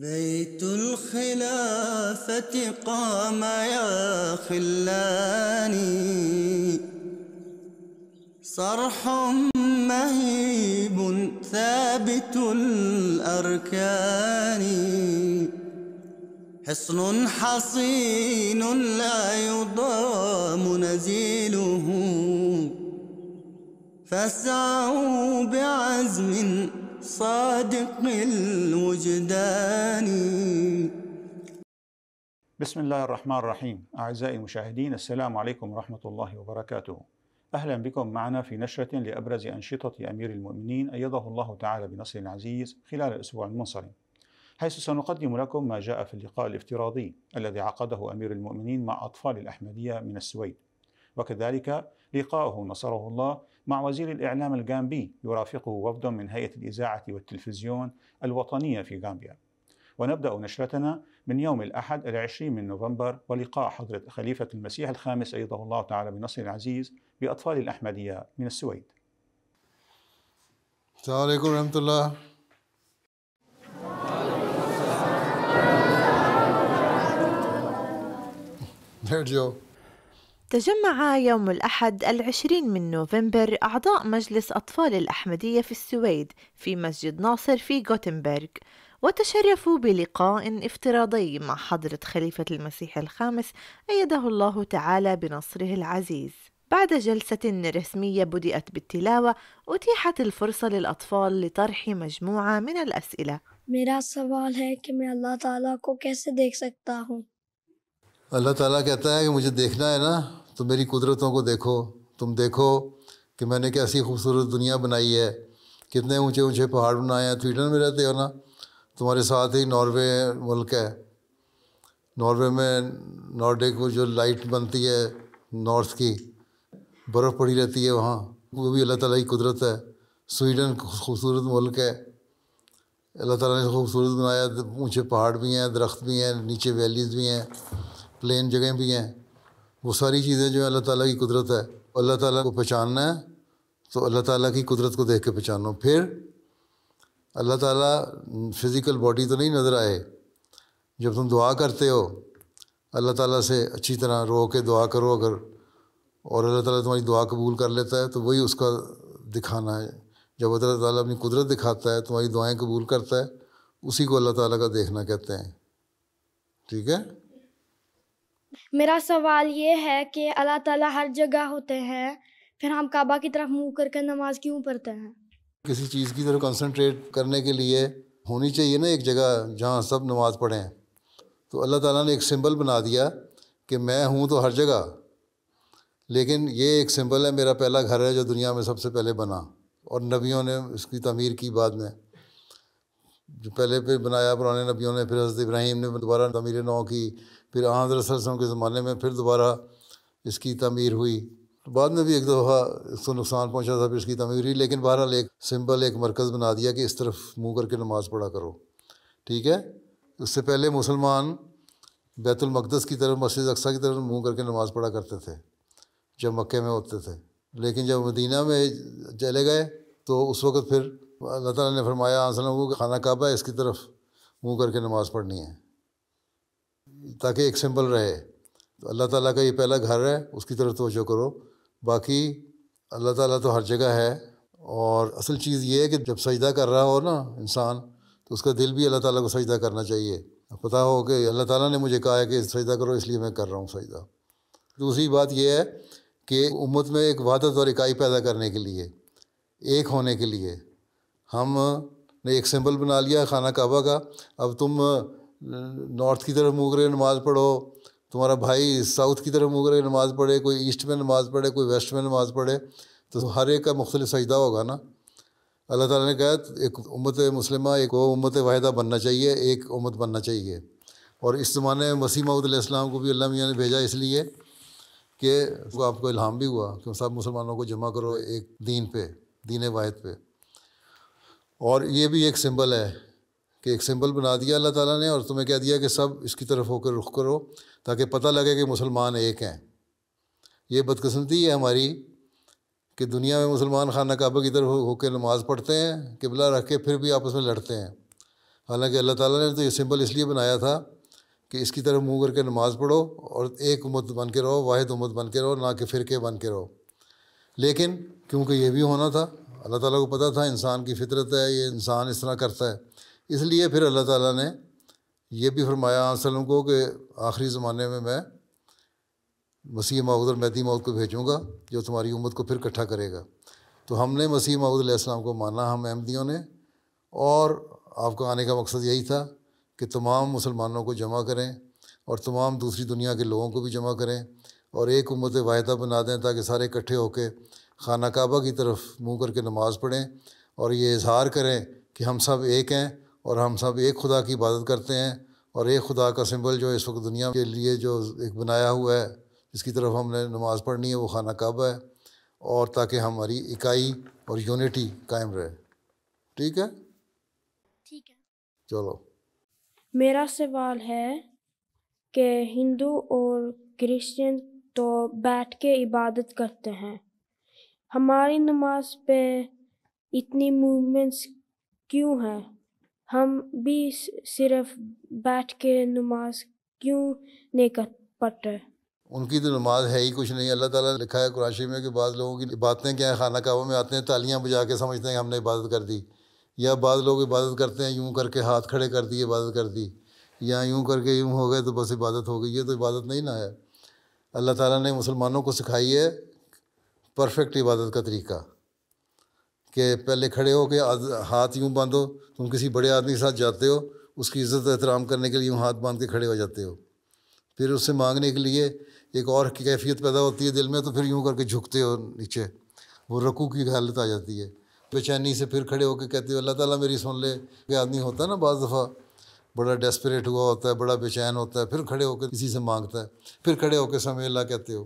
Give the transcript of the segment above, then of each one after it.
بيت الخلافة قام يا خلاني صرح مهيب ثابت الأركان حصن حصين لا يضام نزيله فاسعوا بعزم صادق الوجدان بسم الله الرحمن الرحيم أعزائي المشاهدين السلام عليكم ورحمة الله وبركاته أهلا بكم معنا في نشرة لأبرز أنشطة أمير المؤمنين أيده الله تعالى بنصر العزيز خلال الأسبوع المنصرم حيث سنقدم لكم ما جاء في اللقاء الافتراضي الذي عقده أمير المؤمنين مع أطفال الأحمدية من السويد وكذلك لقاءه نصره الله مع وزير الإعلام الغامبي يرافقه وفد من هيئة الإذاعة والتلفزيون الوطنية في غامبيا ونبدأ نشرتنا من يوم الأحد العشرين من نوفمبر ولقاء حضرة خليفة المسيح الخامس أيده الله تعالى بنصر العزيز بأطفال الأحمدية من السويد السلام عليكم ورحمة الله There you go. تجمع يوم الأحد العشرين من نوفمبر أعضاء مجلس أطفال الأحمدية في السويد في مسجد ناصر في غوتنبرغ وتشرفوا بلقاء افتراضي مع حضرة خليفة المسيح الخامس أيده الله تعالى بنصره العزيز بعد جلسة رسمية بدأت بالتلاوة أتيحت الفرصة للأطفال لطرح مجموعة من الأسئلة मेरा सवाल है कि मैं अल्लाह ताला को कैसे देख सकता हूँ اللہ تعالیٰ کہتا ہے کہ مجھے دیکھنا ہے نا تو میری قدرتوں کو دیکھو تم دیکھو کہ میں نے کیسی خوبصورت دنیا بنائی ہے کتنے اونچے اونچے پہاڑ بنائے ہیں سویڈن میں رہتے ہو نا تمہارے ساتھ ہی ناروے ملک ہے ناروے میں نارڈے کو جو لائٹ بنتی ہے نارتھ کی برف پڑی رہتی ہے وہاں وہ بھی اللہ تعالیٰ کی قدرت ہے سویڈن خوبصورت ملک ہے اللہ تعالیٰ نے خوبصورت بنایا اونچے پہاڑ بھی ہیں درخت بھی ہیں نیچے ویلیز بھی ہیں پلین جگہیں بھی ہیں وہ ساری چیزیں جو ہیں اللہ تعالیٰ کی قدرت ہے اللہ تعالیٰ کو پہچاننا ہے تو اللہ تعالیٰ کی قدرت کو دیکھ کے پہچانو پھر اللہ تعالیٰ فزیکل باڈی تو نہیں نظر آئے جب تم دعا کرتے ہو اللہ تعالیٰ سے اچھی طرح رو کے دعا کرو اگر اور اللہ تعالیٰ تمہاری دعا قبول کر لیتا ہے تو وہی اس کا دکھانا ہے جب اللہ تعالیٰ اپنی قدرت دکھاتا ہے تمہاری دعائیں قبول کرتا ہے اسی کو اللہ تعالیٰ کا دیکھنا کہتے ہیں ٹھیک ہے میرا سوال یہ ہے کہ اللہ تعالیٰ ہر جگہ ہوتے ہیں پھر ہم کعبہ کی طرف منہ کر کے نماز کیوں پڑھتے ہیں کسی چیز کی طرف کنسنٹریٹ کرنے کے لیے ہونی چاہیے نا ایک جگہ جہاں سب نماز پڑھیں تو اللہ تعالیٰ نے ایک سمبل بنا دیا کہ میں ہوں تو ہر جگہ لیکن یہ ایک سمبل ہے میرا پہلا گھر ہے جو دنیا میں سب سے پہلے بنا اور نبیوں نے اس کی تعمیر کی بعد میں جو پہلے پہ بنایا پرانے نبیوں نے پھر حضرت ابراہیم نے دوبارہ تعمیر نو کی پھر آندر وسلم کے زمانے میں پھر دوبارہ اس کی تعمیر ہوئی بعد میں بھی ایک دفعہ اس کو نقصان پہنچا تھا پھر اس کی تعمیر ہوئی لیکن بہرحال ایک سمبل ایک مرکز بنا دیا کہ اس طرف منہ کر کے نماز پڑھا کرو ٹھیک ہے اس سے پہلے مسلمان بیت المقدس کی طرف مسجد اقسا کی طرف منہ کر کے نماز پڑھا کرتے تھے جب مکے میں ہوتے تھے لیکن جب مدینہ میں چلے گئے تو اس وقت پھر اللہ تعالیٰ نے فرمایا کو خانہ کعبہ اس کی طرف منہ کر کے نماز پڑھنی ہے تاکہ ایک سمبل رہے تو اللہ تعالیٰ کا یہ پہلا گھر ہے اس کی طرف توجہ کرو باقی اللہ تعالیٰ تو ہر جگہ ہے اور اصل چیز یہ ہے کہ جب سجدہ کر رہا ہو نا انسان تو اس کا دل بھی اللہ تعالیٰ کو سجدہ کرنا چاہیے پتہ ہو کہ اللہ تعالیٰ نے مجھے کہا ہے کہ سجدہ کرو اس لیے میں کر رہا ہوں سجدہ دوسری بات یہ ہے کہ امت میں ایک وحدت اور اکائی پیدا کرنے کے لیے ایک ہونے کے لیے ہم نے ایک سمبل بنا لیا خانہ کعبہ کا اب تم نارتھ کی طرف مغرے نماز پڑھو تمہارا بھائی ساؤتھ کی طرف مغرے نماز پڑھے کوئی ایسٹ میں نماز پڑھے کوئی ویسٹ میں نماز پڑھے تو ہر ایک کا مختلف سجدہ ہوگا نا اللہ تعالیٰ نے کہا ایک امت مسلمہ ایک وہ امت واحدہ بننا چاہیے ایک امت بننا چاہیے اور اس زمانے میں مسیم علیہ السلام کو بھی اللہ میاں نے بھیجا اس لیے کہ آپ کو الہام بھی ہوا کہ سب مسلمانوں کو جمع کرو ایک دین پہ دین واحد پہ اور یہ بھی ایک سمبل ہے کہ ایک سمبل بنا دیا اللہ تعالیٰ نے اور تمہیں کہہ دیا کہ سب اس کی طرف ہو کر رخ کرو تاکہ پتہ لگے کہ مسلمان ایک ہیں یہ بدقسمتی ہے ہماری کہ دنیا میں مسلمان خانہ کعبہ کی طرف ہو کے نماز پڑھتے ہیں قبلہ رکھ کے پھر بھی آپس میں لڑتے ہیں حالانکہ اللہ تعالیٰ نے تو یہ سمبل اس لیے بنایا تھا کہ اس کی طرف منہ کر کے نماز پڑھو اور ایک امت بن کے رہو واحد امت بن کے رہو نہ کہ فرقے بن کے رہو لیکن کیونکہ یہ بھی ہونا تھا اللہ تعالیٰ کو پتہ تھا انسان کی فطرت ہے یہ انسان اس طرح کرتا ہے اس لیے پھر اللہ تعالیٰ نے یہ بھی فرمایا وسلم کو کہ آخری زمانے میں میں مسیح محبود مہدی موت کو بھیجوں گا جو تمہاری امت کو پھر اکٹھا کرے گا تو ہم نے مسیح محدود علیہ السلام کو مانا ہم احمدیوں نے اور آپ کا آنے کا مقصد یہی تھا کہ تمام مسلمانوں کو جمع کریں اور تمام دوسری دنیا کے لوگوں کو بھی جمع کریں اور ایک امت واحدہ بنا دیں تاکہ سارے اکٹھے ہو کے خانہ کعبہ کی طرف منہ کر کے نماز پڑھیں اور یہ اظہار کریں کہ ہم سب ایک ہیں اور ہم سب ایک خدا کی عبادت کرتے ہیں اور ایک خدا کا سمبل جو اس وقت دنیا کے لیے جو ایک بنایا ہوا ہے جس کی طرف ہم نے نماز پڑھنی ہے وہ خانہ کعبہ ہے اور تاکہ ہماری اکائی اور یونٹی قائم رہے ٹھیک ہے ٹھیک ہے چلو میرا سوال ہے کہ ہندو اور کرسچن تو بیٹھ کے عبادت کرتے ہیں ہماری نماز پہ اتنی موومنٹس کیوں ہیں ہم بھی صرف بیٹھ کے نماز کیوں نہیں کر پڑتے ان کی تو نماز ہے ہی کچھ نہیں اللہ تعالیٰ نے لکھا ہے قرآن میں کہ بعض لوگوں کی باتیں کیا ہیں خانہ کعبہ میں آتے ہیں تالیاں بجا کے سمجھتے ہیں کہ ہم نے عبادت کر دی یا بعض لوگ عبادت کرتے ہیں یوں کر کے ہاتھ کھڑے کر دی عبادت کر دی یا یوں کر کے یوں ہو گئے تو بس عبادت ہو گئی یہ تو عبادت نہیں نہ ہے اللہ تعالیٰ نے مسلمانوں کو سکھائی ہے پرفیکٹ عبادت کا طریقہ کہ پہلے کھڑے ہو کے ہاتھ یوں باندھو تم کسی بڑے آدمی کے ساتھ جاتے ہو اس کی عزت احترام کرنے کے لیے یوں ہاتھ باندھ کے کھڑے ہو جاتے ہو پھر اس سے مانگنے کے لیے ایک اور کیفیت پیدا ہوتی ہے دل میں تو پھر یوں کر کے جھکتے ہو نیچے وہ رقو کی حالت آ جاتی ہے بے چینی سے پھر کھڑے ہو کے کہتے ہو اللہ تعالیٰ میری سن لے کہ آدمی ہوتا ہے نا بعض دفعہ بڑا ڈیسپریٹ ہوا ہوتا ہے بڑا بے چین ہوتا ہے پھر کھڑے ہو کے کسی سے مانگتا ہے پھر کھڑے ہو کے سمے اللہ کہتے ہو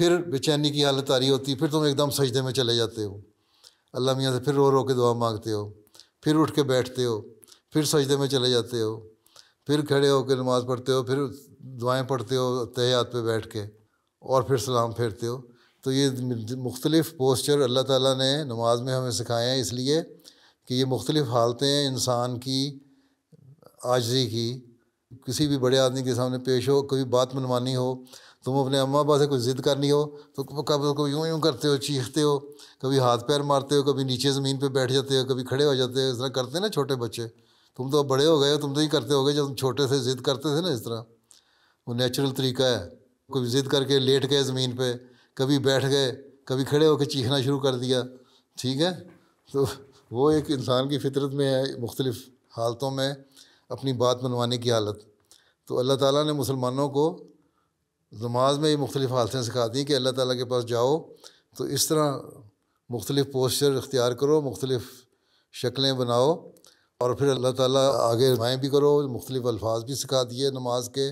پھر بے چینی کی حالت آ رہی ہوتی ہے پھر تم ایک دم سجدے میں چلے جاتے ہو اللہ میاں سے پھر رو رو کے دعا مانگتے ہو پھر اٹھ کے بیٹھتے ہو پھر سجدے میں چلے جاتے ہو پھر کھڑے ہو کے نماز پڑھتے ہو پھر دعائیں پڑھتے ہو تحیات پہ بیٹھ کے اور پھر سلام پھیرتے ہو تو یہ مختلف پوسچر اللہ تعالیٰ نے نماز میں ہمیں سکھایا ہے اس لیے کہ یہ مختلف حالتیں انسان کی عاجزی کی کسی بھی بڑے آدمی کے سامنے پیش ہو کوئی بات منوانی ہو تم اپنے اماں ابا سے کچھ ضد کرنی ہو تو کبھی کو یوں یوں کرتے ہو چیختے ہو کبھی ہاتھ پیر مارتے ہو کبھی نیچے زمین پہ بیٹھ جاتے ہو کبھی کھڑے ہو جاتے ہو اس طرح کرتے ہیں نا چھوٹے بچے تم تو بڑے ہو گئے ہو تم تو ہی کرتے ہو گئے جب تم چھوٹے سے ضد کرتے تھے نا اس طرح وہ نیچرل طریقہ ہے کبھی ضد کر کے لیٹ گئے زمین پہ کبھی بیٹھ گئے کبھی کھڑے ہو کے چیخنا شروع کر دیا ٹھیک ہے تو وہ ایک انسان کی فطرت میں ہے مختلف حالتوں میں اپنی بات منوانے کی حالت تو اللہ تعالیٰ نے مسلمانوں کو نماز میں یہ مختلف حالتیں سکھاتی ہیں کہ اللہ تعالیٰ کے پاس جاؤ تو اس طرح مختلف پوسچر اختیار کرو مختلف شکلیں بناؤ اور پھر اللہ تعالیٰ آگے دعائیں بھی کرو مختلف الفاظ بھی سکھا دیے نماز کے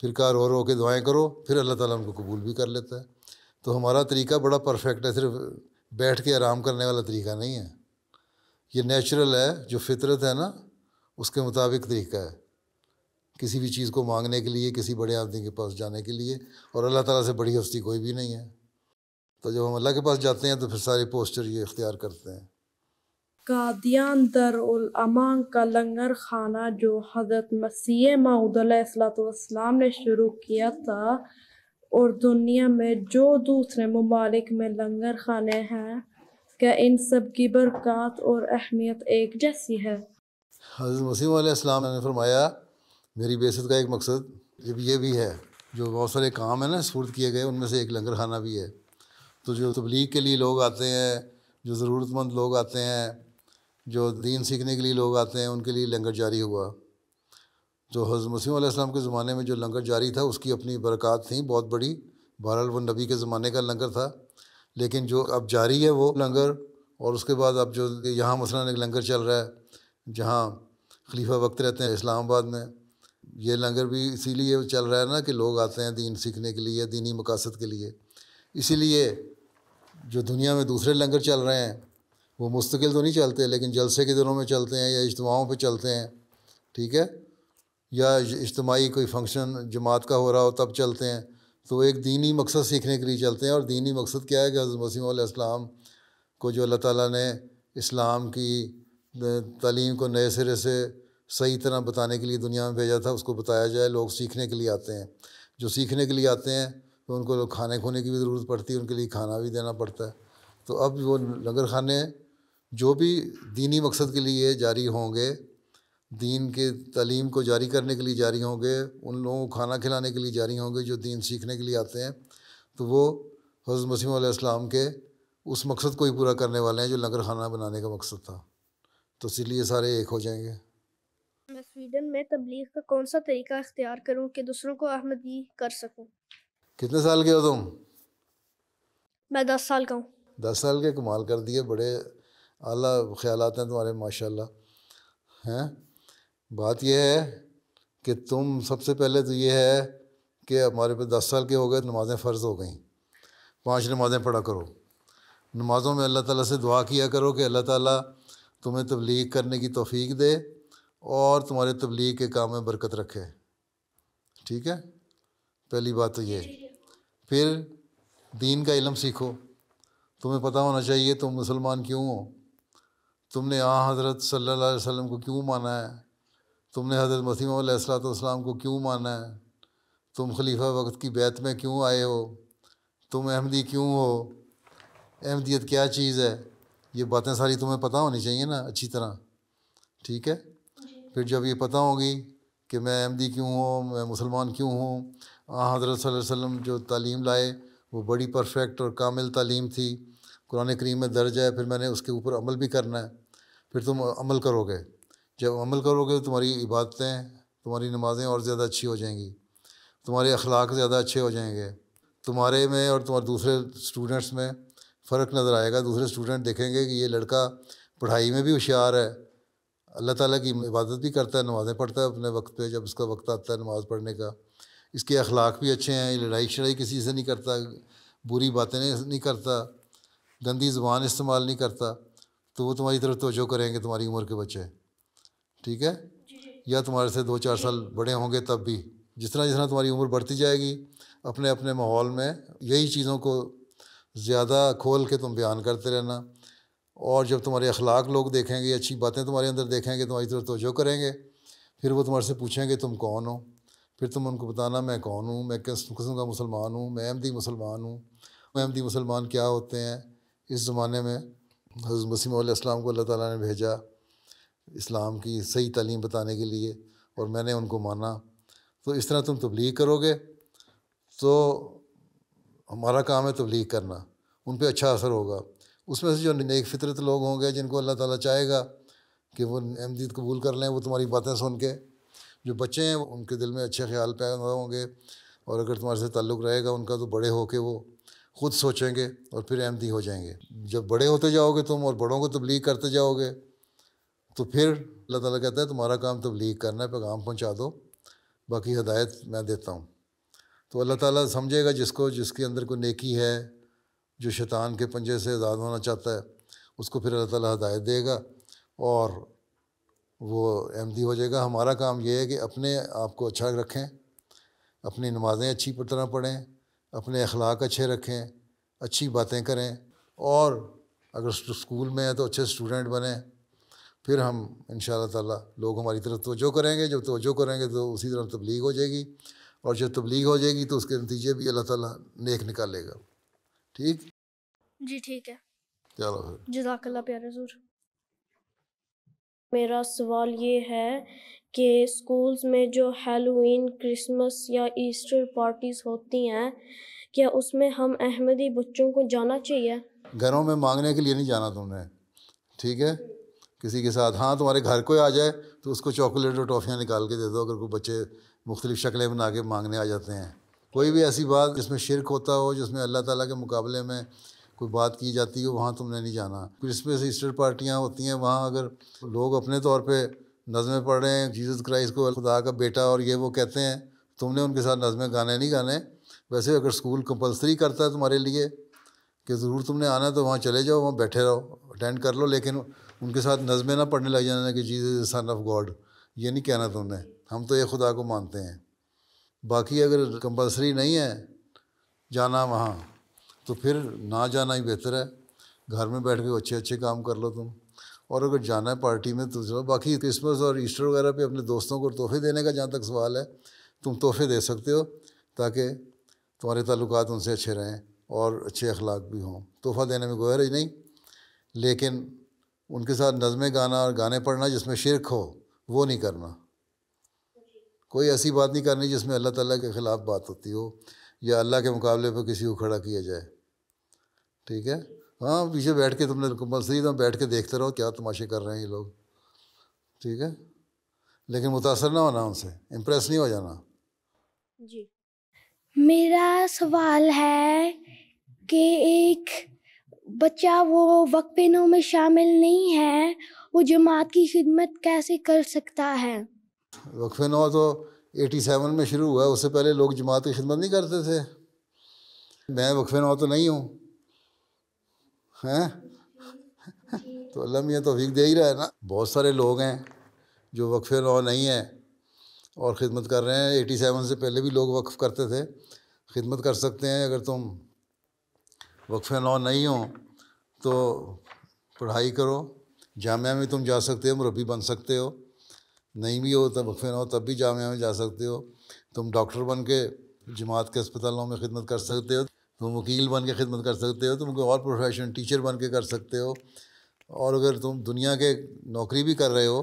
پھر کار رو رو کے دعائیں کرو پھر اللہ تعالیٰ ان کو قبول بھی کر لیتا ہے تو ہمارا طریقہ بڑا پرفیکٹ ہے صرف بیٹھ کے آرام کرنے والا طریقہ نہیں ہے یہ نیچرل ہے جو فطرت ہے نا اس کے مطابق طریقہ ہے کسی بھی چیز کو مانگنے کے لیے کسی بڑے آدمی کے پاس جانے کے لیے اور اللہ تعالیٰ سے بڑی ہستی کوئی بھی نہیں ہے تو جب ہم اللہ کے پاس جاتے ہیں تو پھر سارے یہ اختیار کرتے ہیں قادیان در الامان کا لنگر خانہ جو حضرت مسیح معود السلاۃ والسلام نے شروع کیا تھا اور دنیا میں جو دوسرے ممالک میں لنگر خانے ہیں کیا ان سب کی برکات اور اہمیت ایک جیسی ہے حضرت مسیح علیہ السلام نے فرمایا میری بے کا ایک مقصد جب یہ بھی ہے جو بہت سارے کام ہیں نا سپرد کیے گئے ان میں سے ایک لنگر خانہ بھی ہے تو جو تبلیغ کے لیے لوگ آتے ہیں جو ضرورت مند لوگ آتے ہیں جو دین سیکھنے کے لیے لوگ آتے ہیں ان کے لیے لنگر جاری ہوا تو حضرت مسیم علیہ السلام کے زمانے میں جو لنگر جاری تھا اس کی اپنی برکات تھیں بہت بڑی نبی کے زمانے کا لنگر تھا لیکن جو اب جاری ہے وہ لنگر اور اس کے بعد اب جو یہاں مثلاً ایک لنگر چل رہا ہے جہاں خلیفہ وقت رہتے ہیں اسلام آباد میں یہ لنگر بھی اسی لیے چل رہا ہے نا کہ لوگ آتے ہیں دین سیکھنے کے لیے دینی مقاصد کے لیے اسی لیے جو دنیا میں دوسرے لنگر چل رہے ہیں وہ مستقل تو نہیں چلتے لیکن جلسے کے دنوں میں چلتے ہیں یا اجتماعوں پہ چلتے ہیں ٹھیک ہے یا اجتماعی کوئی فنکشن جماعت کا ہو رہا ہو تب چلتے ہیں تو ایک دینی مقصد سیکھنے کے لیے چلتے ہیں اور دینی مقصد کیا ہے کہ حضرت وسیم علیہ السلام کو جو اللہ تعالیٰ نے اسلام کی تعلیم کو نئے سرے سے صحیح طرح بتانے کے لیے دنیا میں بھیجا تھا اس کو بتایا جائے لوگ سیکھنے کے لیے آتے ہیں جو سیکھنے کے لیے آتے ہیں تو ان کو کھانے کھونے کی بھی ضرورت پڑتی ہے ان کے لیے کھانا بھی دینا پڑتا ہے تو اب وہ لنگر خانے جو بھی دینی مقصد کے لیے جاری ہوں گے دین کے تعلیم کو جاری کرنے کے لیے جاری ہوں گے ان لوگوں کو کھانا کھلانے کے لیے جاری ہوں گے جو دین سیکھنے کے لیے آتے ہیں تو وہ حضرت مسیم علیہ السلام کے اس مقصد کو ہی پورا کرنے والے ہیں جو لنگر خانہ بنانے کا مقصد تھا تو اسی لیے سارے ایک ہو جائیں گے میں تبلیغ کا کون سا طریقہ اختیار کروں کہ دوسروں کو احمدی کر سکوں کتنے سال کے ہو تم میں دس سال کا ہوں دس سال کے کمال کر دیے بڑے اعلیٰ خیالات ہیں تمہارے ماشاء اللہ ہیں بات یہ ہے کہ تم سب سے پہلے تو یہ ہے کہ ہمارے پہ دس سال کے ہو گئے نمازیں فرض ہو گئیں پانچ نمازیں پڑھا کرو نمازوں میں اللہ تعالیٰ سے دعا کیا کرو کہ اللہ تعالیٰ تمہیں تبلیغ کرنے کی توفیق دے اور تمہارے تبلیغ کے کام میں برکت رکھے ٹھیک ہے پہلی بات تو یہ پھر دین کا علم سیکھو تمہیں پتہ ہونا چاہیے تم مسلمان کیوں ہو تم نے آ حضرت صلی اللہ علیہ وسلم کو کیوں مانا ہے تم نے حضرت مسیمہ علیہ السلاۃ والسلام کو کیوں مانا ہے تم خلیفہ وقت کی بیت میں کیوں آئے ہو تم احمدی کیوں ہو احمدیت کیا چیز ہے یہ باتیں ساری تمہیں پتہ ہونی چاہیے نا اچھی طرح ٹھیک ہے پھر جب یہ پتہ ہوگی کہ میں احمدی کیوں ہوں میں مسلمان کیوں ہوں آ حضرت صلی اللہ علیہ وسلم جو تعلیم لائے وہ بڑی پرفیکٹ اور کامل تعلیم تھی قرآن کریم میں درج ہے پھر میں نے اس کے اوپر عمل بھی کرنا ہے پھر تم عمل کرو گے جب عمل کرو گے تو تمہاری عبادتیں تمہاری نمازیں اور زیادہ اچھی ہو جائیں گی تمہارے اخلاق زیادہ اچھے ہو جائیں گے تمہارے میں اور تمہارے دوسرے اسٹوڈنٹس میں فرق نظر آئے گا دوسرے اسٹوڈنٹ دیکھیں گے کہ یہ لڑکا پڑھائی میں بھی ہوشیار ہے اللہ تعالیٰ کی عبادت بھی کرتا ہے نمازیں پڑھتا ہے اپنے وقت پہ جب اس کا وقت آتا ہے نماز پڑھنے کا اس کے اخلاق بھی اچھے ہیں لڑائی شڑائی کسی سے نہیں کرتا بری باتیں نہیں کرتا گندی زبان استعمال نہیں کرتا تو وہ تمہاری طرف توجہ کریں گے تمہاری عمر کے بچے ٹھیک ہے جی، جی۔ یا تمہارے سے دو چار سال بڑے ہوں گے تب بھی جس طرح جس طرح تمہاری عمر بڑھتی جائے گی اپنے اپنے ماحول میں یہی چیزوں کو زیادہ کھول کے تم بیان کرتے رہنا اور جب تمہارے اخلاق لوگ دیکھیں گے اچھی باتیں تمہارے اندر دیکھیں گے تمہاری طرف توجہ کریں گے پھر وہ تمہارے سے پوچھیں گے تم کون ہو پھر تم ان کو بتانا میں کون ہوں میں کس قسم کا مسلمان ہوں میں احمدی مسلمان ہوں احمدی مسلمان کیا ہوتے ہیں اس زمانے میں حضرت مسیم علیہ السلام کو اللہ تعالیٰ نے بھیجا اسلام کی صحیح تعلیم بتانے کے لیے اور میں نے ان کو مانا تو اس طرح تم تبلیغ کرو گے تو ہمارا کام ہے تبلیغ کرنا ان پہ اچھا اثر ہوگا اس میں سے جو نیک فطرت لوگ ہوں گے جن کو اللہ تعالیٰ چاہے گا کہ وہ احمدید قبول کر لیں وہ تمہاری باتیں سن کے جو بچے ہیں ان کے دل میں اچھے خیال پیدا ہوں گے اور اگر تمہارے سے تعلق رہے گا ان کا تو بڑے ہو کے وہ خود سوچیں گے اور پھر احمدی ہو جائیں گے جب بڑے ہوتے جاؤ گے تم اور بڑوں کو تبلیغ کرتے جاؤ گے تو پھر اللہ تعالیٰ کہتا ہے تمہارا کام تبلیغ کرنا ہے پیغام پہنچا دو باقی ہدایت میں دیتا ہوں تو اللہ تعالیٰ سمجھے گا جس کو جس کے اندر کوئی نیکی ہے جو شیطان کے پنجے سے آزاد ہونا چاہتا ہے اس کو پھر اللہ تعالیٰ ہدایت دے گا اور وہ احمدی ہو جائے گا ہمارا کام یہ ہے کہ اپنے آپ کو اچھا رکھیں اپنی نمازیں اچھی طرح پڑھیں اپنے اخلاق اچھے رکھیں اچھی باتیں کریں اور اگر اسکول میں ہیں تو اچھے اسٹوڈنٹ بنیں پھر ہم ان شاء اللہ تعالیٰ لوگ ہماری طرف توجہ کریں گے جب توجہ کریں گے تو اسی طرح تبلیغ ہو جائے گی اور جب تبلیغ ہو جائے گی تو اس کے نتیجے بھی اللہ تعالیٰ نیک نکالے گا ٹھیک جی ٹھیک ہے چلو جزاک اللہ پیارے حضور میرا سوال یہ ہے کہ سکولز میں جو ہیلوین کرسمس یا ایسٹر پارٹیز ہوتی ہیں کیا اس میں ہم احمدی بچوں کو جانا چاہیے گھروں میں مانگنے کے لیے نہیں جانا تم نے ٹھیک ہے کسی کے ساتھ ہاں تمہارے گھر کو آ جائے تو اس کو چاکلیٹ اور ٹافیاں نکال کے دے دو اگر کوئی بچے مختلف شکلیں بنا کے مانگنے آ جاتے ہیں کوئی بھی ایسی بات جس میں شرک ہوتا ہو جس میں اللہ تعالیٰ کے مقابلے میں کوئی بات کی جاتی ہو وہاں تم نے نہیں جانا کرسمس ایسٹر پارٹیاں ہوتی ہیں وہاں اگر لوگ اپنے طور پہ نظمیں پڑھ رہے ہیں جیزس کرائسٹ کو خدا کا بیٹا اور یہ وہ کہتے ہیں تم نے ان کے ساتھ نظمیں گانے نہیں گانے ویسے اگر اسکول کمپلسری کرتا ہے تمہارے لیے کہ ضرور تم نے آنا ہے تو وہاں چلے جاؤ وہاں بیٹھے رہو اٹینڈ کر لو لیکن ان کے ساتھ نظمیں نہ پڑھنے لگ جانا کہ جیز از سن آف گاڈ یہ نہیں کہنا تم نے ہم تو یہ خدا کو مانتے ہیں باقی اگر کمپلسری نہیں ہے جانا وہاں تو پھر نہ جانا ہی بہتر ہے گھر میں بیٹھ کے اچھے اچھے کام کر لو تم اور اگر جانا ہے پارٹی میں تو چلو باقی کرسمس اور ایسٹر وغیرہ پہ اپنے دوستوں کو تحفے دینے کا جہاں تک سوال ہے تم تحفے دے سکتے ہو تاکہ تمہارے تعلقات ان سے اچھے رہیں اور اچھے اخلاق بھی ہوں تحفہ دینے میں ہی نہیں لیکن ان کے ساتھ نظمیں گانا اور گانے پڑھنا جس میں شرک ہو وہ نہیں کرنا کوئی ایسی بات نہیں کرنی جس میں اللہ تعالیٰ کے خلاف بات ہوتی ہو یا اللہ کے مقابلے پہ کسی کو کھڑا کیا جائے ٹھیک ہے ہاں پیچھے بیٹھ کے تم نے مسجد صحیح بیٹھ کے دیکھتے رہو کیا تماشے کر رہے ہیں یہ لوگ ٹھیک ہے لیکن متاثر نہ ہونا ان سے امپریس نہیں ہو جانا جی میرا سوال ہے کہ ایک بچہ وہ وقفینوں میں شامل نہیں ہے وہ جماعت کی خدمت کیسے کر سکتا ہے وقف نو تو ایٹی سیون میں شروع ہوا ہے اس سے پہلے لوگ جماعت کی خدمت نہیں کرتے تھے میں وقف نو تو نہیں ہوں ہیں تو اللہ میاں توفیق دے ہی رہا ہے نا بہت سارے لوگ ہیں جو وقف نو نہیں ہیں اور خدمت کر رہے ہیں ایٹی سیون سے پہلے بھی لوگ وقف کرتے تھے خدمت کر سکتے ہیں اگر تم وقف نو نہیں ہو تو پڑھائی کرو جامعہ میں تم جا سکتے ہو مربی بن سکتے ہو نہیں بھی ہو تب ہو تب بھی جامعہ میں جا سکتے ہو تم ڈاکٹر بن کے جماعت کے اسپتالوں میں خدمت کر سکتے ہو تم وکیل بن کے خدمت کر سکتے ہو تم کو اور پروفیشن ٹیچر بن کے کر سکتے ہو اور اگر تم دنیا کے نوکری بھی کر رہے ہو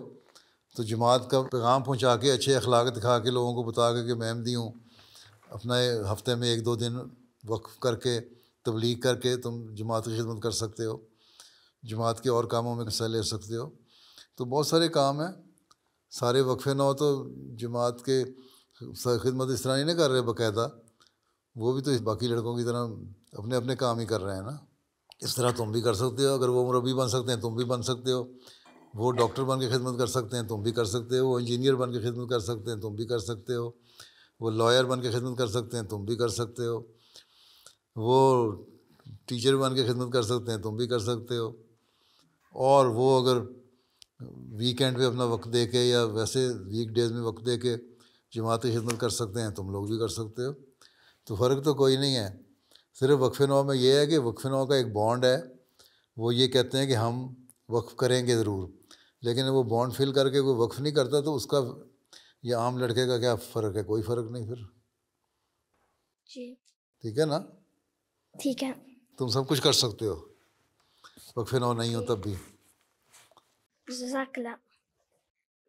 تو جماعت کا پیغام پہنچا کے اچھے اخلاق دکھا کے لوگوں کو بتا کے کہ میں دی ہوں اپنا ہفتے میں ایک دو دن وقف کر کے تبلیغ کر کے تم جماعت کی خدمت کر سکتے ہو جماعت کے اور کاموں میں حصہ لے سکتے ہو تو بہت سارے کام ہیں سارے وقفے نہ ہو تو جماعت کے خدمت اس طرح ہی نہیں کر رہے باقاعدہ وہ بھی تو باقی لڑکوں کی طرح اپنے اپنے کام ہی کر رہے ہیں نا اس طرح تم بھی کر سکتے ہو اگر وہ مربی بن سکتے ہیں تم بھی بن سکتے ہو وہ ڈاکٹر بن کے خدمت کر سکتے ہیں تم بھی کر سکتے ہو وہ انجینئر بن کے خدمت کر سکتے ہیں تم بھی کر سکتے ہو وہ لائر بن کے خدمت کر سکتے ہیں تم بھی کر سکتے ہو وہ ٹیچر بن کے خدمت کر سکتے ہیں تم بھی کر سکتے ہو اور وہ اگر ویکینڈ پہ اپنا وقت دے کے یا ویسے ویک ڈیز میں وقت دے کے جماعت کی خدمت کر سکتے ہیں تم لوگ بھی کر سکتے ہو تو فرق تو کوئی نہیں ہے صرف وقف نو میں یہ ہے کہ وقف نو کا ایک بانڈ ہے وہ یہ کہتے ہیں کہ ہم وقف کریں گے ضرور لیکن وہ بانڈ فل کر کے کوئی وقف نہیں کرتا تو اس کا یہ عام لڑکے کا کیا فرق ہے کوئی فرق نہیں پھر جی۔ ٹھیک ہے نا ٹھیک ہے تم سب کچھ کر سکتے ہو وقف نو نہیں ہو تب بھی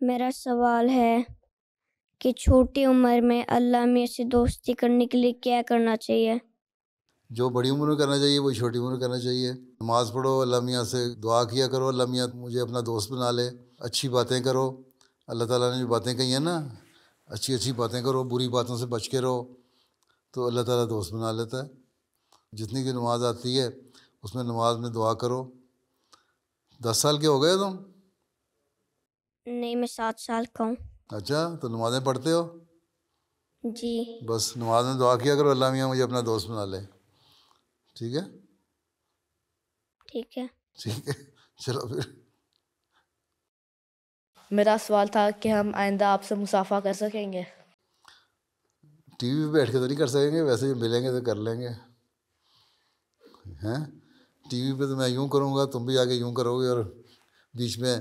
میرا سوال ہے کہ چھوٹی عمر میں اللہ میں سے دوستی کرنے کے لیے کیا کرنا چاہیے جو بڑی عمر میں کرنا چاہیے وہ چھوٹی عمر میں کرنا چاہیے نماز پڑھو اللہ میاں سے دعا کیا کرو اللہ میاں مجھے اپنا دوست بنا لے اچھی باتیں کرو اللہ تعالیٰ نے جو باتیں کہی ہیں نا اچھی اچھی باتیں کرو بری باتوں سے بچ کے رہو تو اللہ تعالیٰ دوست بنا لیتا ہے جتنی بھی نماز آتی ہے اس میں نماز میں دعا کرو دس سال کے ہو گئے تم نہیں میں سات سال کا ہوں اچھا تو نمازیں پڑھتے ہو جی بس نماز میں دعا کیا کرو اللہ میاں مجھے اپنا دوست بنا لے ٹھیک ہے ٹھیک ہے ٹھیک ہے چلو پھر میرا سوال تھا کہ ہم آئندہ آپ سے مسافہ کر سکیں گے ٹی وی پہ بیٹھ کے تو نہیں کر سکیں گے ویسے جب ملیں گے تو کر لیں گے ہیں ٹی وی پہ تو میں یوں کروں گا تم بھی آگے یوں کرو گے اور بیچ میں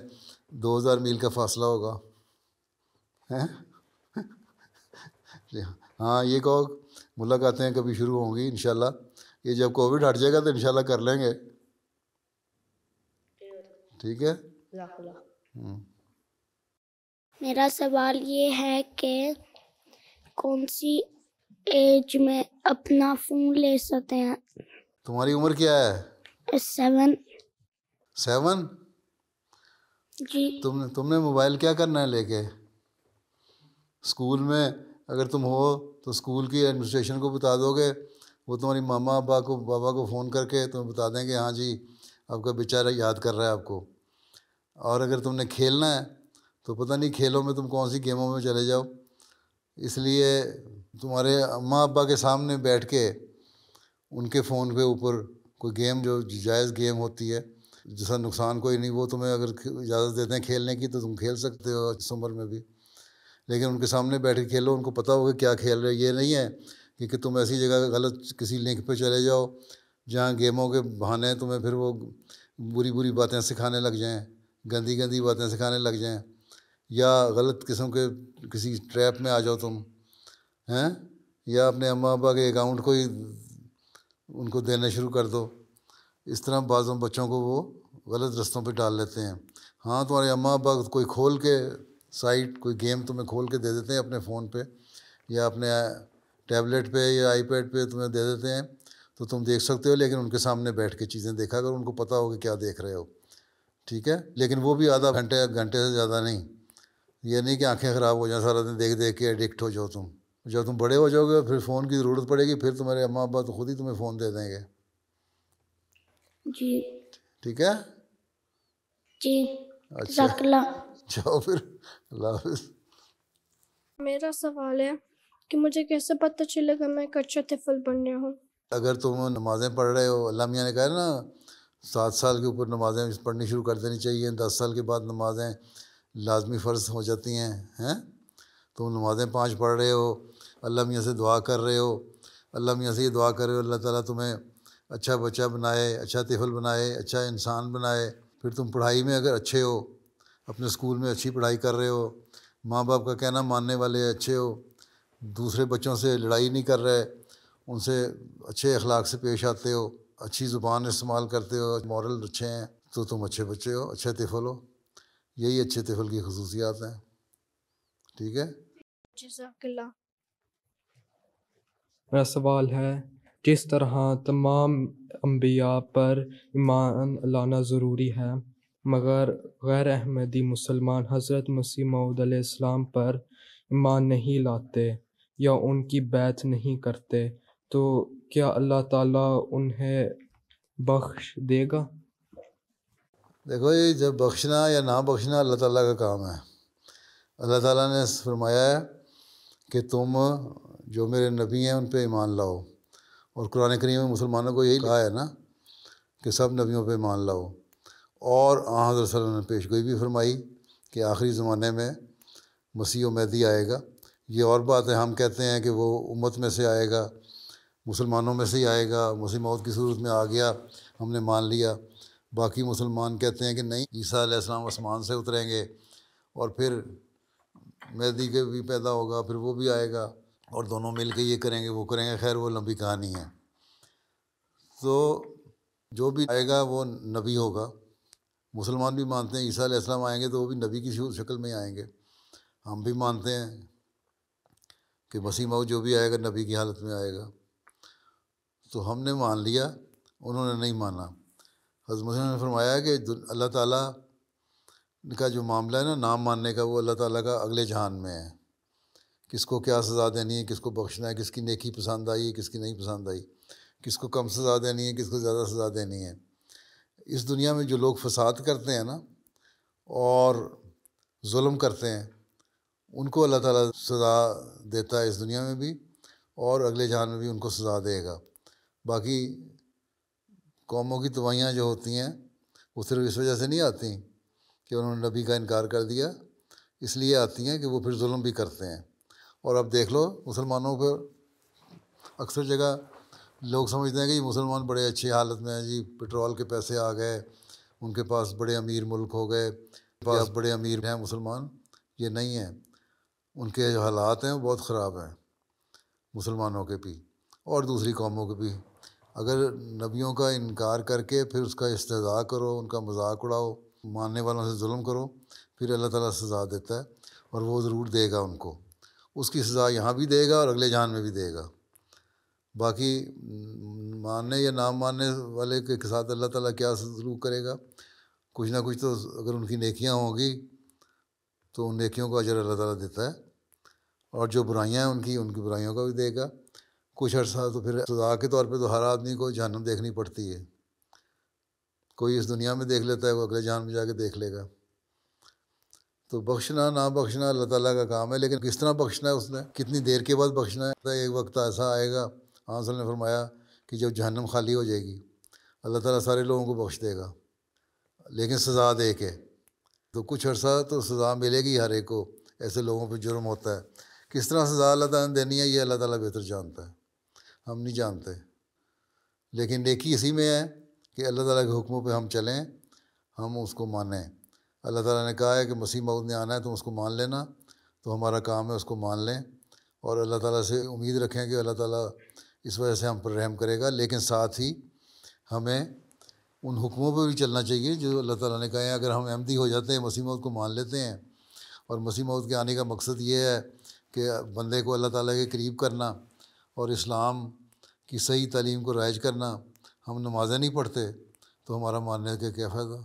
دو ہزار میل کا فاصلہ ہوگا جی ہاں۔, ہاں یہ کہو کبھی شروع ہوں گی انشاءاللہ یہ جب کووڈ ہٹ جائے گا تو انشاءاللہ کر لیں گے ٹھیک ہے میرا سوال یہ ہے کہ کون سی ایج میں اپنا فون لے سکتے ہیں تمہاری عمر کیا ہے سیون سیون جی۔ تم تم نے موبائل کیا کرنا ہے لے کے اسکول میں اگر تم ہو تو اسکول کی ایڈمنسٹریشن کو بتا دو گے وہ تمہاری ماما ابا کو بابا کو فون کر کے تمہیں بتا دیں گے ہاں جی آپ کا بیچارہ یاد کر رہا ہے آپ کو اور اگر تم نے کھیلنا ہے تو پتہ نہیں کھیلوں میں تم کون سی گیموں میں چلے جاؤ اس لیے تمہارے اماں ابا کے سامنے بیٹھ کے ان کے فون کے اوپر کوئی گیم جو جائز گیم ہوتی ہے جیسا نقصان کوئی نہیں وہ تمہیں اگر اجازت دیتے ہیں کھیلنے کی تو تم کھیل سکتے ہو اس عمر میں بھی لیکن ان کے سامنے بیٹھ کے کھیلو ان کو پتہ ہو کہ کیا کھیل رہے یہ نہیں ہے کہ تم ایسی جگہ غلط کسی لنک پہ چلے جاؤ جہاں گیموں کے بہانے تمہیں پھر وہ بری بری باتیں سکھانے لگ جائیں گندی گندی باتیں سکھانے لگ جائیں یا غلط قسم کے کسی ٹریپ میں آ جاؤ تم ہیں یا اپنے اماں ابا کے اکاؤنٹ کو ہی ان کو دینا شروع کر دو اس طرح بعضوں بچوں کو وہ غلط رستوں پہ ڈال لیتے ہیں ہاں تمہارے اماں ابا کوئی کھول کے سائٹ کوئی گیم تمہیں کھول کے دے دیتے ہیں اپنے فون پہ یا اپنے ٹیبلیٹ پہ یا آئی پیڈ پہ تمہیں دے دیتے ہیں تو تم دیکھ سکتے ہو لیکن ان کے سامنے بیٹھ کے چیزیں دیکھا کر ان کو پتہ ہو کہ کیا دیکھ رہے ہو ٹھیک ہے لیکن وہ بھی آدھا گھنٹے گھنٹے سے زیادہ نہیں یہ نہیں کہ آنکھیں خراب ہو جائیں سارا دن دیکھ دیکھ کے ایڈکٹ ہو جاؤ تم جب تم بڑے ہو جاؤ گے پھر فون کی ضرورت پڑے گی پھر تمہارے اماں ابا تو خود ہی تمہیں فون دے دیں گے جی ٹھیک ہے جی اچھا پھر اللہ حافظ میرا سوال ہے کہ مجھے کیسے پتہ چلے گا میں طفل بن رہا ہوں اگر تم نمازیں پڑھ رہے ہو اللہ میاں نے کہا نا سات سال کے اوپر نمازیں پڑھنی شروع کر دینی چاہیے دس سال کے بعد نمازیں لازمی فرض ہو جاتی ہیں ہیں تم نمازیں پانچ پڑھ رہے ہو اللہ میاں سے دعا کر رہے ہو اللہ میاں سے یہ دعا کر رہے ہو اللہ تعالیٰ تمہیں اچھا بچہ بنائے اچھا طفل بنائے اچھا انسان بنائے پھر تم پڑھائی میں اگر اچھے ہو اپنے اسکول میں اچھی پڑھائی کر رہے ہو ماں باپ کا کہنا ماننے والے اچھے ہو دوسرے بچوں سے لڑائی نہیں کر رہے ان سے اچھے اخلاق سے پیش آتے ہو اچھی زبان استعمال کرتے ہو مورل اچھے ہیں تو تم اچھے بچے ہو اچھے طفل ہو یہی اچھے طفل کی خصوصیات ہیں ٹھیک ہے میرا سوال ہے جس طرح تمام انبیاء پر ایمان لانا ضروری ہے مگر غیر احمدی مسلمان حضرت مسیح معود علیہ السلام پر ایمان نہیں لاتے یا ان کی بیت نہیں کرتے تو کیا اللہ تعالیٰ انہیں بخش دے گا دیکھو یہ جی، جب بخشنا یا نہ بخشنا اللہ تعالیٰ کا کام ہے اللہ تعالیٰ نے فرمایا ہے کہ تم جو میرے نبی ہیں ان پہ ایمان لاؤ اور قرآن کریم میں مسلمانوں کو یہی کہا ہے نا کہ سب نبیوں پہ مان لاؤ اور آ حضرت صلی اللہ علیہ وسلم نے پیش گوئی بھی فرمائی کہ آخری زمانے میں مسیح و مہدی آئے گا یہ اور بات ہے ہم کہتے ہیں کہ وہ امت میں سے آئے گا مسلمانوں میں سے ہی آئے گا مسیح موت کی صورت میں آ گیا ہم نے مان لیا باقی مسلمان کہتے ہیں کہ نہیں عیسیٰ علیہ السلام آسمان سے اتریں گے اور پھر مہدی کے بھی پیدا ہوگا پھر وہ بھی آئے گا اور دونوں مل کے یہ کریں گے وہ کریں گے خیر وہ لمبی کہانی ہے تو جو بھی آئے گا وہ نبی ہوگا مسلمان بھی مانتے ہیں عیسیٰ علیہ السلام آئیں گے تو وہ بھی نبی کی شکل میں آئیں گے ہم بھی مانتے ہیں کہ مسیح مئو جو بھی آئے گا نبی کی حالت میں آئے گا تو ہم نے مان لیا انہوں نے نہیں مانا حضرت مسلم نے فرمایا کہ اللہ تعالیٰ کا جو معاملہ ہے نا نام ماننے کا وہ اللہ تعالیٰ کا اگلے جہان میں ہے کس کو کیا سزا دینی ہے کس کو بخشنا ہے کس کی نیکی پسند آئی ہے کس کی نہیں پسند آئی کس کو کم سزا دینی ہے کس کو زیادہ سزا دینی ہے اس دنیا میں جو لوگ فساد کرتے ہیں نا اور ظلم کرتے ہیں ان کو اللہ تعالیٰ سزا دیتا ہے اس دنیا میں بھی اور اگلے جہان میں بھی ان کو سزا دے گا باقی قوموں کی توائیاں جو ہوتی ہیں وہ صرف اس وجہ سے نہیں آتی کہ انہوں نے نبی کا انکار کر دیا اس لیے آتی ہیں کہ وہ پھر ظلم بھی کرتے ہیں اور اب دیکھ لو مسلمانوں پر اکثر جگہ لوگ سمجھتے ہیں کہ یہ مسلمان بڑے اچھے حالت میں ہیں جی پٹرول کے پیسے آ گئے ان کے پاس بڑے امیر ملک ہو گئے پاس بڑے امیر ہیں مسلمان یہ نہیں ہیں ان کے جو حالات ہیں وہ بہت خراب ہیں مسلمانوں کے بھی اور دوسری قوموں کے بھی اگر نبیوں کا انکار کر کے پھر اس کا استضاء کرو ان کا مذاق اڑاؤ ماننے والوں سے ظلم کرو پھر اللہ تعالیٰ سزا دیتا ہے اور وہ ضرور دے گا ان کو اس کی سزا یہاں بھی دے گا اور اگلے جہان میں بھی دے گا باقی ماننے یا نہ ماننے والے کے ساتھ اللہ تعالیٰ کیا سلوک کرے گا کچھ نہ کچھ تو اگر ان کی نیکیاں ہوں گی تو ان نیکیوں کا اجر اللہ تعالیٰ دیتا ہے اور جو برائیاں ہیں ان کی ان کی برائیوں کا بھی دے گا کچھ عرصہ تو پھر سزا کے طور پہ تو ہر آدمی کو جہنم دیکھنی پڑتی ہے کوئی اس دنیا میں دیکھ لیتا ہے وہ اگلے جہان میں جا کے دیکھ لے گا تو بخشنا نہ بخشنا اللہ تعالیٰ کا کام ہے لیکن کس طرح بخشنا ہے اس نے کتنی دیر کے بعد بخشنا ہے ایک وقت ایسا آئے گا آنسل نے فرمایا کہ جب جہنم خالی ہو جائے گی اللہ تعالیٰ سارے لوگوں کو بخش دے گا لیکن سزا دے کے تو کچھ عرصہ تو سزا ملے گی ہر ایک کو ایسے لوگوں پہ جرم ہوتا ہے کس طرح سزا اللہ تعالیٰ نے دینی ہے یہ اللہ تعالیٰ بہتر جانتا ہے ہم نہیں جانتے لیکن نیکی اسی میں ہے کہ اللہ تعالیٰ کے حکموں پہ ہم چلیں ہم اس کو مانیں اللہ تعالیٰ نے کہا ہے کہ مسیح مود نے آنا ہے تم اس کو مان لینا تو ہمارا کام ہے اس کو مان لیں اور اللہ تعالیٰ سے امید رکھیں کہ اللہ تعالیٰ اس وجہ سے ہم پر رحم کرے گا لیکن ساتھ ہی ہمیں ان حکموں پہ بھی چلنا چاہیے جو اللہ تعالیٰ نے کہا ہے اگر ہم احمدی ہو جاتے ہیں مسیح مود کو مان لیتے ہیں اور مسیح مود کے آنے کا مقصد یہ ہے کہ بندے کو اللہ تعالیٰ کے قریب کرنا اور اسلام کی صحیح تعلیم کو رائج کرنا ہم نمازیں نہیں پڑھتے تو ہمارا ماننے کا کیا فائدہ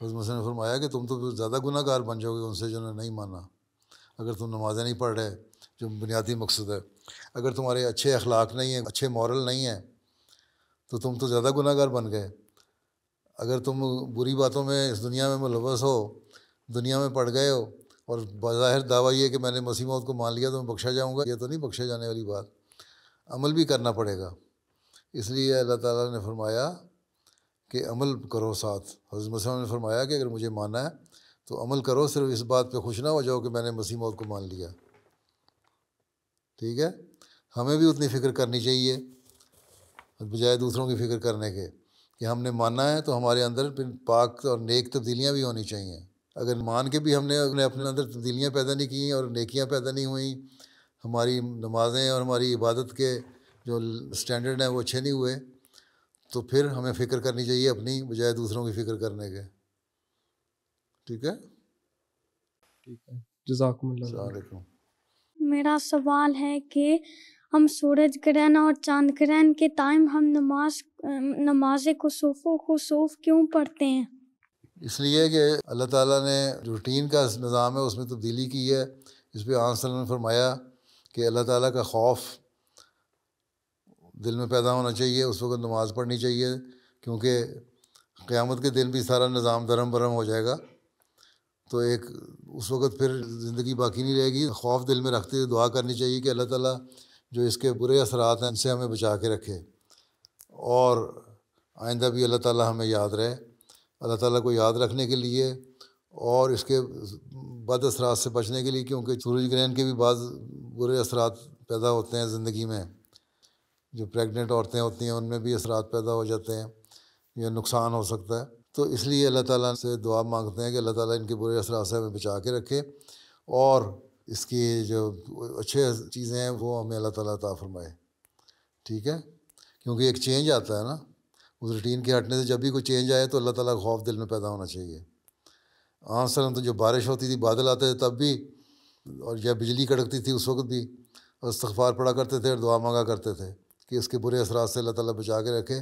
مسلم نے فرمایا کہ تم تو زیادہ گناہ گار بن جاؤ گے ان سے جو نے نہیں مانا اگر تم نمازیں نہیں پڑھ رہے جو بنیادی مقصد ہے اگر تمہارے اچھے اخلاق نہیں ہیں اچھے مورل نہیں ہیں تو تم تو زیادہ گناہ گار بن گئے اگر تم بری باتوں میں اس دنیا میں ملوث ہو دنیا میں پڑھ گئے ہو اور بظاہر دعویٰ یہ کہ میں نے مسیح موت کو مان لیا تو میں بخشا جاؤں گا یہ تو نہیں بخشے جانے والی بات عمل بھی کرنا پڑے گا اس لیے اللہ تعالیٰ نے فرمایا کہ عمل کرو ساتھ حضرت مسیح نے فرمایا کہ اگر مجھے مانا ہے تو عمل کرو صرف اس بات پہ خوش نہ ہو جاؤ کہ میں نے مسیح موت کو مان لیا ٹھیک ہے ہمیں بھی اتنی فکر کرنی چاہیے بجائے دوسروں کی فکر کرنے کے کہ ہم نے مانا ہے تو ہمارے اندر پاک اور نیک تبدیلیاں بھی ہونی چاہیے اگر مان کے بھی ہم نے اپنے اندر تبدیلیاں پیدا نہیں کی اور نیکیاں پیدا نہیں ہوئیں ہماری نمازیں اور ہماری عبادت کے جو اسٹینڈرڈ ہیں وہ اچھے نہیں ہوئے تو پھر ہمیں فکر کرنی چاہیے اپنی بجائے دوسروں کی فکر کرنے کے ٹھیک ہے جزاکم اللہ السلام علیکم میرا سوال ہے کہ ہم سورج گرہن اور چاند گرہن کے ٹائم ہم نماز نماز خصوف و خصوف کیوں پڑھتے ہیں اس لیے کہ اللہ تعالیٰ نے روٹین کا نظام ہے اس میں تبدیلی کی ہے اس پہ نے فرمایا کہ اللہ تعالیٰ کا خوف دل میں پیدا ہونا چاہیے اس وقت نماز پڑھنی چاہیے کیونکہ قیامت کے دن بھی سارا نظام درم برم ہو جائے گا تو ایک اس وقت پھر زندگی باقی نہیں رہے گی خوف دل میں رکھتے ہوئے دعا کرنی چاہیے کہ اللہ تعالیٰ جو اس کے برے اثرات ہیں ان سے ہمیں بچا کے رکھے اور آئندہ بھی اللہ تعالیٰ ہمیں یاد رہے اللہ تعالیٰ کو یاد رکھنے کے لیے اور اس کے بد اثرات سے بچنے کے لیے کیونکہ سورج گرہن کے بھی بعض برے اثرات پیدا ہوتے ہیں زندگی میں جو پریگنٹ عورتیں ہوتی ہیں ان میں بھی اثرات پیدا ہو جاتے ہیں یا نقصان ہو سکتا ہے تو اس لیے اللہ تعالیٰ سے دعا مانگتے ہیں کہ اللہ تعالیٰ ان کے برے اثرات سے ہمیں بچا کے رکھے اور اس کی جو اچھے چیزیں ہیں وہ ہمیں اللہ تعالیٰ فرمائے ٹھیک ہے کیونکہ ایک چینج آتا ہے نا اس روٹین کے ہٹنے سے جب بھی کوئی چینج آئے تو اللہ تعالیٰ کا خوف دل میں پیدا ہونا چاہیے ہاں سر تو جو بارش ہوتی تھی بادل آتے تھے تب بھی اور یا بجلی کڑکتی تھی اس وقت بھی استغفار پڑا کرتے تھے اور دعا مانگا کرتے تھے کہ اس کے برے اثرات سے اللہ تعالیٰ بچا کے رکھے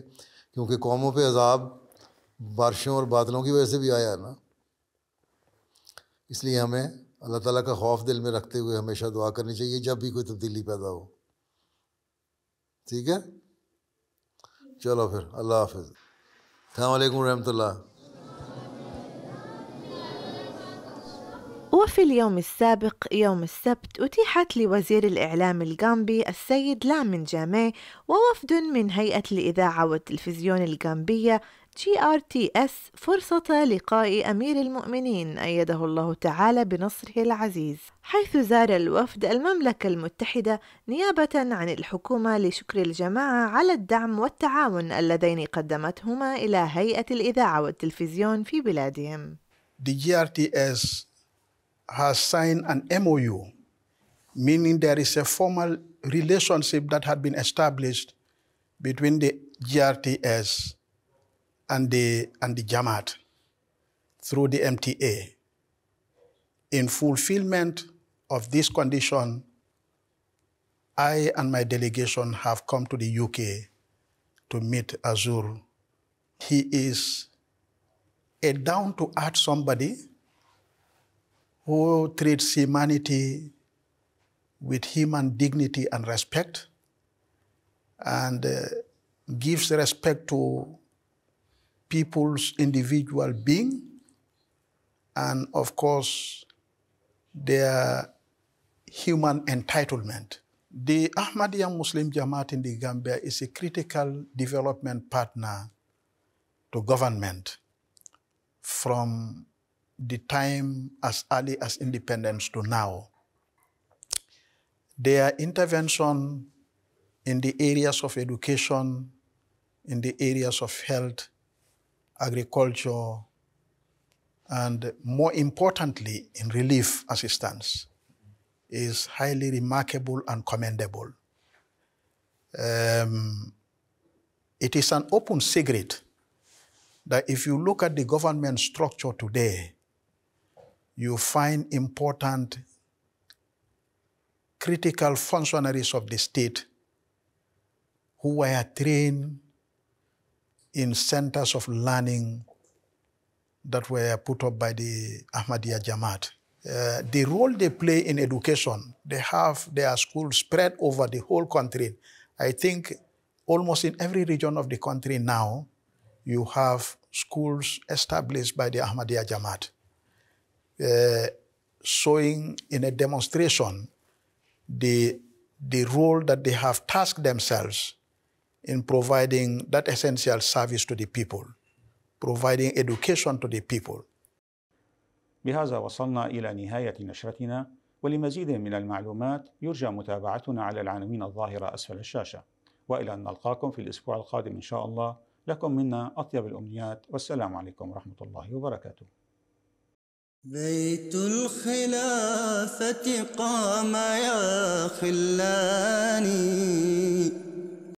کیونکہ قوموں پہ عذاب بارشوں اور بادلوں کی وجہ سے بھی آیا ہے نا اس لیے ہمیں اللہ تعالیٰ کا خوف دل میں رکھتے ہوئے ہمیشہ دعا کرنی چاہیے جب بھی کوئی تبدیلی پیدا ہو ٹھیک ہے چلو پھر اللہ حافظ السلام علیکم و رحمۃ اللہ وفي اليوم السابق يوم السبت أتيحت لوزير الإعلام الجامبي السيد لامن جامي ووفد من هيئة الإذاعة والتلفزيون الجامبية جي آر تي إس فرصة لقاء أمير المؤمنين أيده الله تعالى بنصره العزيز حيث زار الوفد المملكة المتحدة نيابة عن الحكومة لشكر الجماعة على الدعم والتعاون اللذين قدمتهما إلى هيئة الإذاعة والتلفزيون في بلادهم The GRTS has signed an MOU, meaning there is a formal relationship that had been established between the GRTS and the, and the Jamaat through the MTA. In fulfillment of this condition, I and my delegation have come to the UK to meet Azur. He is a down to earth somebody who treats humanity with human dignity and respect and uh, gives respect to people's individual being and, of course, their human entitlement. The Ahmadiyya Muslim Jamaat in the Gambia is a critical development partner to government from the time as early as independence to now. Their intervention in the areas of education, in the areas of health, agriculture, and more importantly, in relief assistance, is highly remarkable and commendable. Um, it is an open secret that if you look at the government structure today, you find important critical functionaries of the state who were trained in centers of learning that were put up by the Ahmadiyya Jamaat. Uh, the role they play in education, they have their schools spread over the whole country. I think almost in every region of the country now, you have schools established by the Ahmadiyya Jamaat. Uh, showing in a demonstration the, the role that they have tasked themselves in providing that essential service to the people, providing education to the people. بهذا وصلنا إلى نهاية نشرتنا ولمزيد من المعلومات يرجى متابعتنا على العناوين الظاهرة أسفل الشاشة وإلى أن نلقاكم في الأسبوع القادم إن شاء الله لكم منا أطيب الأمنيات والسلام عليكم ورحمة الله وبركاته بيت الخلافة قام يا خلاني